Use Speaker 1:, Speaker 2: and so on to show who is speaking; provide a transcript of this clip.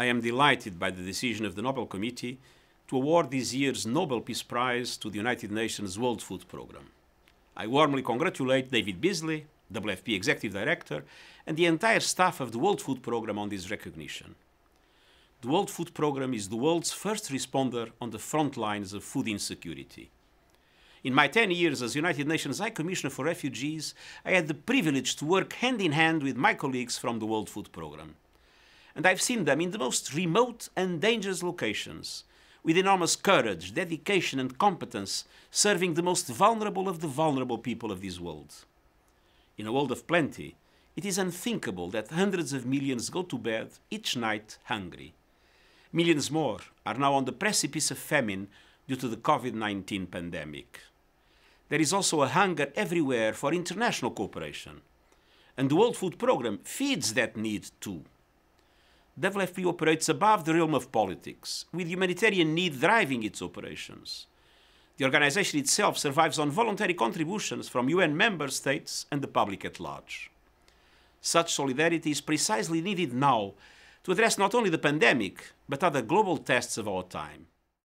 Speaker 1: I am delighted by the decision of the Nobel Committee to award this year's Nobel Peace Prize to the United Nations World Food Programme. I warmly congratulate David Beasley, WFP Executive Director, and the entire staff of the World Food Programme on this recognition. The World Food Programme is the world's first responder on the front lines of food insecurity. In my 10 years as United Nations High Commissioner for Refugees, I had the privilege to work hand in hand with my colleagues from the World Food Programme and I've seen them in the most remote and dangerous locations, with enormous courage, dedication, and competence, serving the most vulnerable of the vulnerable people of this world. In a world of plenty, it is unthinkable that hundreds of millions go to bed each night hungry. Millions more are now on the precipice of famine due to the COVID 19 pandemic. There is also a hunger everywhere for international cooperation. And the World Food Programme feeds that need too. WFP operates above the realm of politics, with humanitarian need driving its operations. The organization itself survives on voluntary contributions from UN member states and the public at large. Such solidarity is precisely needed now to address not only the pandemic, but other global tests of our time.